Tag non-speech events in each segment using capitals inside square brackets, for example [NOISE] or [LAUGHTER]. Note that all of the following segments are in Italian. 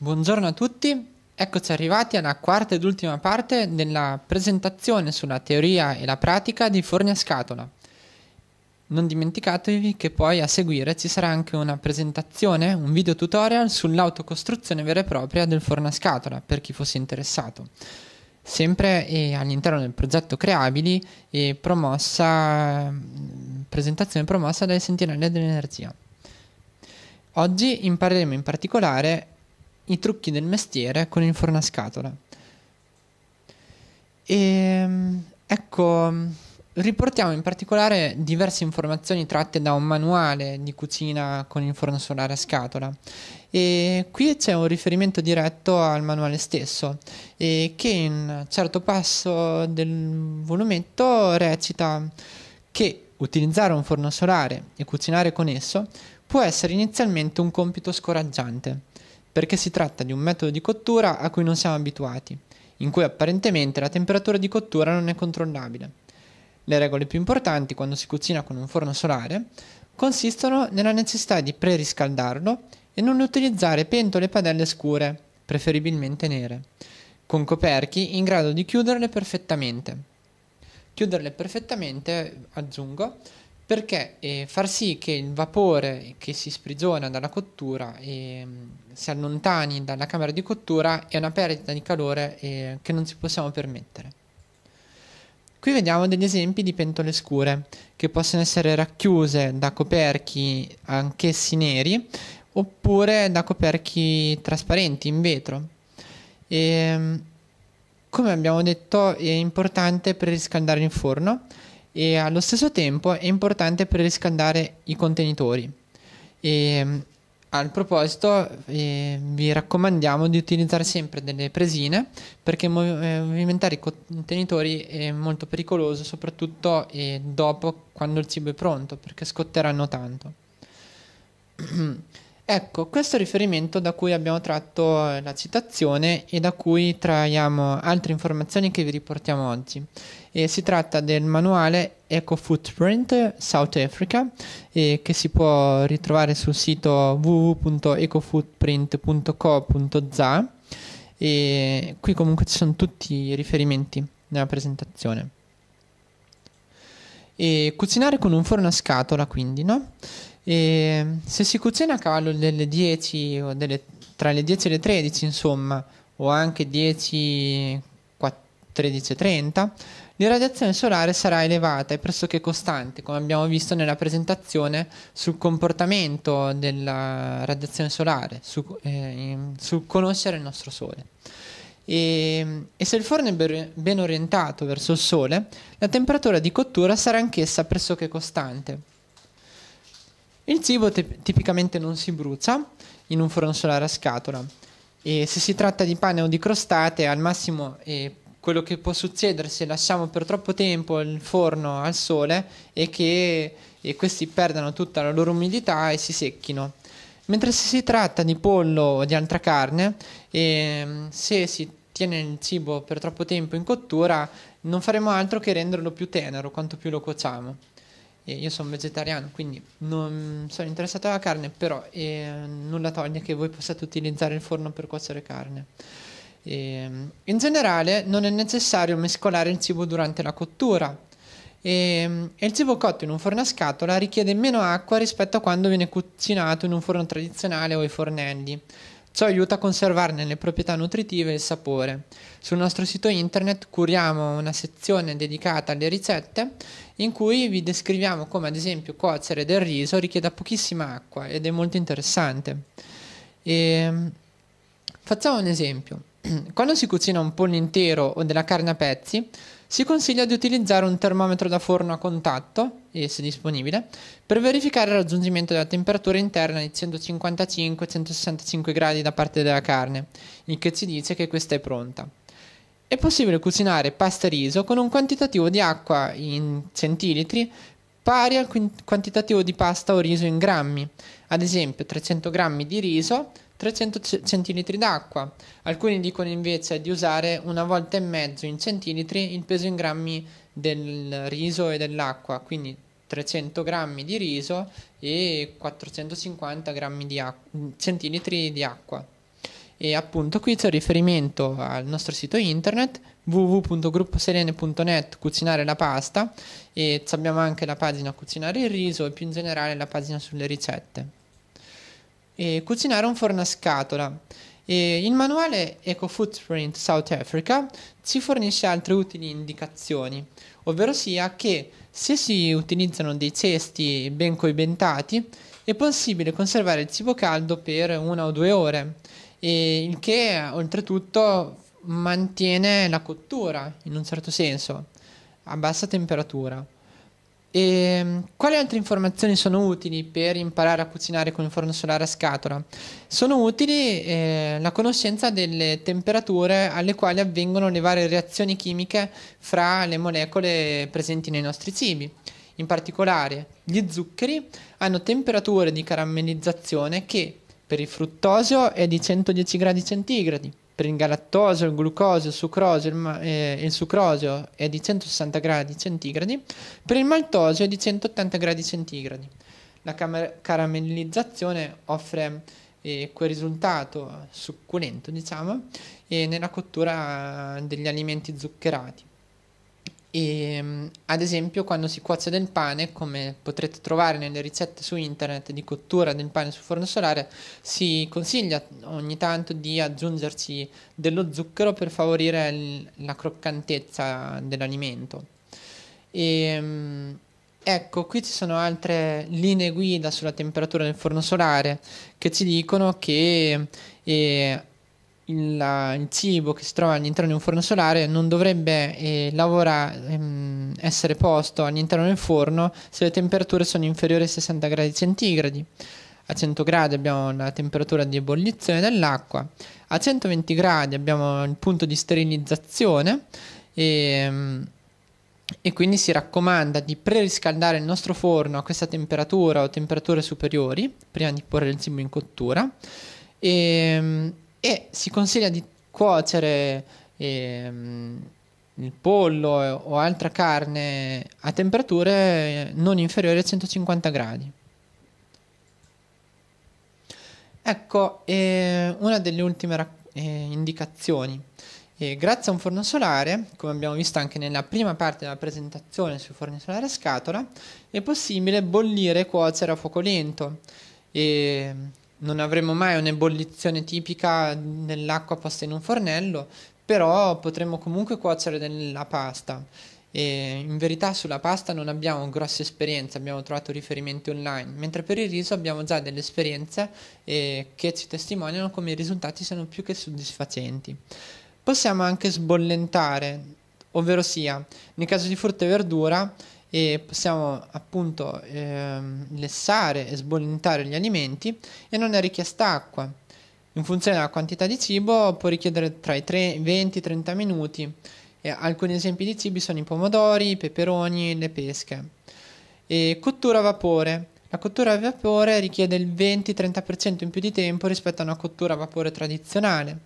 Buongiorno a tutti, eccoci arrivati alla quarta ed ultima parte della presentazione sulla teoria e la pratica di forni a scatola. Non dimenticatevi che poi a seguire ci sarà anche una presentazione, un video tutorial sull'autocostruzione vera e propria del forno a scatola per chi fosse interessato sempre eh, all'interno del progetto Creabili e eh, promossa, mm, presentazione promossa dalle Sentinelle dell'Energia. Oggi impareremo in particolare i trucchi del mestiere con il fornascatola. E, ehm, ecco, mm, riportiamo in particolare diverse informazioni tratte da un manuale di cucina con il forno solare a scatola e qui c'è un riferimento diretto al manuale stesso, che in un certo passo del volumetto recita che utilizzare un forno solare e cucinare con esso può essere inizialmente un compito scoraggiante, perché si tratta di un metodo di cottura a cui non siamo abituati, in cui apparentemente la temperatura di cottura non è controllabile. Le regole più importanti quando si cucina con un forno solare consistono nella necessità di preriscaldarlo e non utilizzare pentole e padelle scure, preferibilmente nere, con coperchi in grado di chiuderle perfettamente. Chiuderle perfettamente, aggiungo, perché eh, far sì che il vapore che si sprigiona dalla cottura eh, si allontani dalla camera di cottura è una perdita di calore eh, che non ci possiamo permettere. Qui vediamo degli esempi di pentole scure che possono essere racchiuse da coperchi anch'essi neri oppure da coperchi trasparenti in vetro. E, ehm, come abbiamo detto è importante per riscaldare il forno e allo stesso tempo è importante per riscaldare i contenitori. E, ehm, al proposito eh, vi raccomandiamo di utilizzare sempre delle presine perché mov- eh, movimentare i contenitori è molto pericoloso soprattutto eh, dopo quando il cibo è pronto perché scotteranno tanto. [CLEARS THROAT] Ecco, questo riferimento da cui abbiamo tratto eh, la citazione e da cui traiamo altre informazioni che vi riportiamo oggi. E si tratta del manuale Eco Footprint South Africa eh, che si può ritrovare sul sito www.ecofootprint.co.za e qui comunque ci sono tutti i riferimenti nella presentazione. E cucinare con un forno a scatola quindi, no? E mm, se si cucina a cavallo delle 10 o delle, tra le 10 e le 13, insomma, o anche 10, 13 e 30, l'irradiazione solare sarà elevata e pressoché costante, come abbiamo visto nella presentazione sul comportamento della radiazione solare, su, eh, sul conoscere il nostro Sole. E, mm, e, se il forno è ben orientato verso il Sole, la temperatura di cottura sarà anch'essa pressoché costante. Il cibo te- tipicamente non si brucia in un forno solare a scatola e se si tratta di pane o di crostate al massimo eh, quello che può succedere se lasciamo per troppo tempo il forno al sole è che eh, questi perdano tutta la loro umidità e si secchino. Mentre se si tratta di pollo o di altra carne, eh, se si tiene il cibo per troppo tempo in cottura non faremo altro che renderlo più tenero quanto più lo cuociamo io sono vegetariano, quindi non sono interessato alla carne, però eh, nulla toglie che voi possiate utilizzare il forno per cuocere carne. E, ehm, in generale non è necessario mescolare il cibo durante la cottura e, ehm, e il cibo cotto in un forno a scatola richiede meno acqua rispetto a quando viene cucinato in un forno tradizionale o ai fornelli. Ciò aiuta a conservarne le proprietà nutritive e il sapore. Sul nostro sito internet curiamo una sezione dedicata alle ricette in cui vi descriviamo come ad esempio cuocere del riso richieda pochissima acqua ed è molto interessante. E... Ehm, facciamo un esempio. [CLEARS THROAT] Quando si cucina un pollo intero o della carne a pezzi, si consiglia di utilizzare un termometro da forno a contatto e se disponibile, per verificare il raggiungimento della temperatura interna di 155-165 gradi da parte della carne, il che ci dice che questa è pronta. È possibile cucinare pasta e riso con un quantitativo di acqua in centilitri pari al quantitativo di pasta o riso in grammi, ad esempio 300 grammi di riso 300 centilitri d'acqua. Alcuni dicono invece di usare una volta e mezzo in centilitri il peso in grammi del riso e dell'acqua, quindi 300 grammi di riso e 450 grammi di acqua, mm, centilitri di acqua. E appunto qui c'è riferimento al nostro sito internet www.grupposelene.net cucinare la pasta e abbiamo anche la pagina cucinare il riso e più in generale la pagina sulle ricette. E cucinare un forno a scatola. E il manuale Eco Footprint South Africa ci fornisce altre utili indicazioni, ovvero sia che se si utilizzano dei cesti ben coibentati, è possibile conservare il cibo caldo per una o due ore, il che oltretutto mantiene la cottura in un certo senso a bassa temperatura. E ehm, quali altre informazioni sono utili per imparare a cucinare con il forno solare a scatola? Sono utili eh, la conoscenza delle temperature alle quali avvengono le varie reazioni chimiche fra le molecole presenti nei nostri cibi. In particolare, gli zuccheri hanno temperature di caramellizzazione che per il fruttosio è di 110 gradi centigradi, per il galattosio, il glucosio, il sucrosio, il, eh, il sucrosio è di 160 gradi centigradi, per il maltosio è di 180 gradi centigradi. La camer- caramellizzazione offre eh, quel risultato succulento, diciamo, eh, nella cottura eh, degli alimenti zuccherati. E, ehm, ad esempio, quando si cuoce del pane, come potrete trovare nelle ricette su internet di cottura del pane sul forno solare, si consiglia ogni tanto di aggiungerci dello zucchero per favorire il, la croccantezza dell'alimento. E, ehm, ecco, qui ci sono altre linee guida sulla temperatura del forno solare che ci dicono che eh, il, il, cibo che si trova all'interno di un forno solare non dovrebbe eh, lavora, ehm, essere posto all'interno del forno se le temperature sono inferiori ai 60 gradi centigradi. A 100 gradi abbiamo la temperatura di ebollizione dell'acqua, a 120 gradi abbiamo il punto di sterilizzazione e, ehm, e quindi si raccomanda di preriscaldare il nostro forno a questa temperatura o temperature superiori prima di porre il cibo in cottura. E, ehm, e si consiglia di cuocere ehm, il pollo o altra carne a temperature eh, non inferiori a 150 gradi. Ecco, eh, una delle ultime rac- eh, indicazioni. E grazie a un forno solare, come abbiamo visto anche nella prima parte della presentazione sui forni solari a scatola, è possibile bollire e cuocere a fuoco lento. E non avremo mai un'ebollizione tipica nell'acqua posta in un fornello, però potremo comunque cuocere della pasta. E in verità sulla pasta non abbiamo grosse esperienze, abbiamo trovato riferimenti online, mentre per il riso abbiamo già delle esperienze eh, che ci testimoniano come i risultati siano più che soddisfacenti. Possiamo anche sbollentare, ovvero sia, nel caso di frutta e verdura, e possiamo appunto ehm, lessare e sbollentare gli alimenti e non è richiesta acqua. In funzione della quantità di cibo può richiedere tra i 20 e i 30 minuti. E alcuni esempi di cibi sono i pomodori, i peperoni, le pesche. E cottura a vapore. La cottura a vapore richiede il 20-30% in più di tempo rispetto a una cottura a vapore tradizionale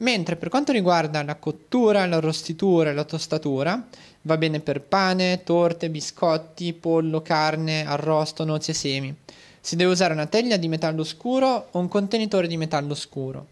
Mentre per quanto riguarda la cottura, l'arrosticura e la tostatura, va bene per pane, torte, biscotti, pollo, carne, arrosto, noci e semi. Si deve usare una teglia di metallo scuro o un contenitore di metallo scuro.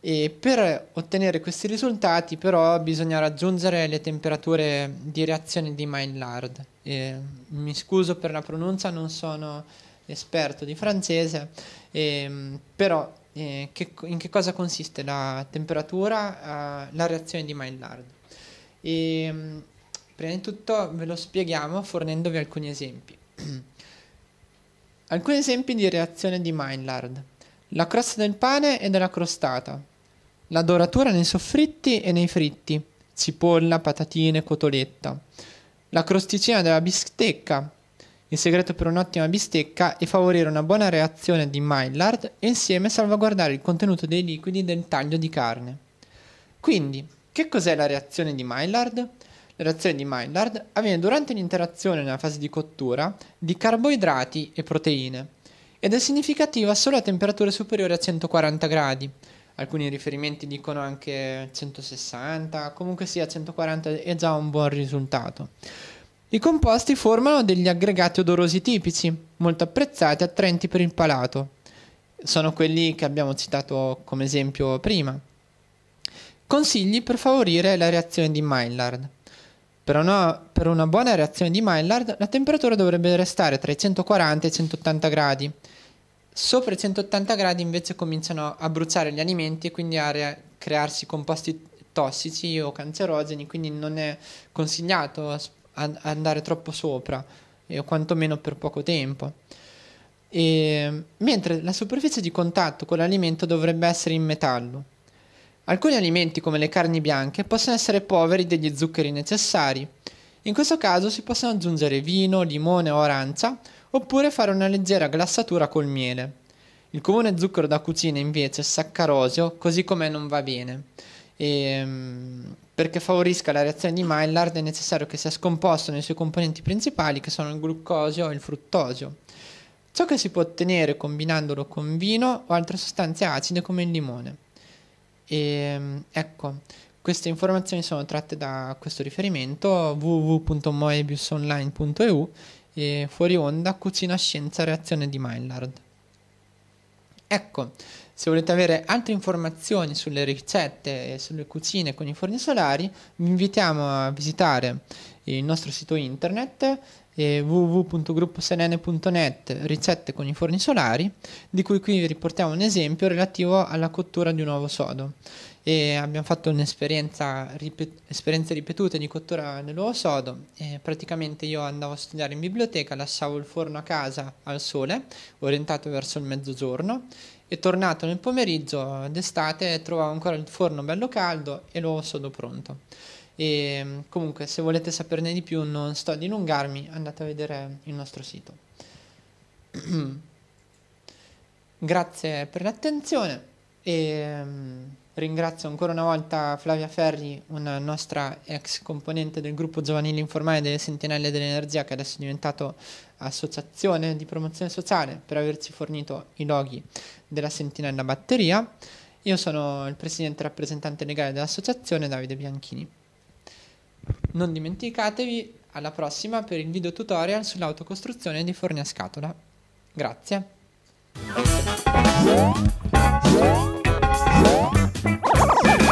E per ottenere questi risultati però bisogna raggiungere le temperature di reazione di Maillard. E, mi scuso per la pronuncia, non sono esperto di francese, e, ehm, però eh, che, in che cosa consiste la temperatura, eh, la reazione di Maillard. E, mm, prima di tutto ve lo spieghiamo fornendovi alcuni esempi. [CLEARS THROAT] alcuni esempi di reazione di Maillard. La crosta del pane e della crostata. La doratura nei soffritti e nei fritti. Cipolla, patatine, cotoletta. La crosticina della bistecca, il segreto per un'ottima bistecca è favorire una buona reazione di Maillard e insieme salvaguardare il contenuto dei liquidi del taglio di carne. Quindi, che cos'è la reazione di Maillard? La reazione di Maillard avviene durante l'interazione nella fase di cottura di carboidrati e proteine ed è significativa solo a temperature superiori a 140 gradi. Alcuni riferimenti dicono anche 160, comunque sia 140 è già un buon risultato. I composti formano degli aggregati odorosi tipici, molto apprezzati e attraenti per il palato. Sono quelli che abbiamo citato come esempio prima. Consigli per favorire la reazione di Maillard. Per una, per una, buona reazione di Maillard la temperatura dovrebbe restare tra i 140 e i 180 gradi. Sopra i 180 gradi invece cominciano a bruciare gli alimenti e quindi a re- crearsi composti tossici o cancerogeni, quindi non è consigliato andare troppo sopra, eh, o quantomeno per poco tempo. E, mentre la superficie di contatto con l'alimento dovrebbe essere in metallo. Alcuni alimenti come le carni bianche possono essere poveri degli zuccheri necessari. In questo caso si possono aggiungere vino, limone o arancia oppure fare una leggera glassatura col miele. Il comune zucchero da cucina invece, è saccarosio, così com'è non va bene. E, ehm, perché favorisca la reazione di Maillard è necessario che sia scomposto nei suoi componenti principali, che sono il glucosio e il fruttosio. Ciò che si può ottenere combinandolo con vino o altre sostanze acide come il limone. E, ehm, ecco, queste informazioni sono tratte da questo riferimento www.moebiusonline.eu e fuori onda cucina scienza reazione di Maillard. Ecco, se volete avere altre informazioni sulle ricette e sulle cucine con i forni solari, vi invitiamo a visitare il nostro sito internet eh, www.grupposelene.net ricette con i forni solari di cui qui vi riportiamo un esempio relativo alla cottura di un uovo sodo e abbiamo fatto un'esperienza ripet- esperienze ripetute di cottura dell'uovo sodo e praticamente io andavo a studiare in biblioteca lasciavo il forno a casa al sole orientato verso il mezzogiorno e tornato nel pomeriggio d'estate trovavo ancora il forno bello caldo e l'uovo sodo pronto. E mm, comunque se volete saperne di più non sto a dilungarmi, andate a vedere il nostro sito. [CLEARS THROAT] Grazie per l'attenzione e mm, Ringrazio ancora una volta Flavia Ferri, una nostra ex componente del gruppo giovanile informale delle Sentinelle dell'Energia, che adesso è diventato associazione di promozione sociale, per averci fornito i loghi della Sentinella Batteria. Io sono il presidente rappresentante legale dell'associazione, Davide Bianchini. Non dimenticatevi, alla prossima per il video tutorial sull'autocostruzione di forni a scatola. Grazie. Música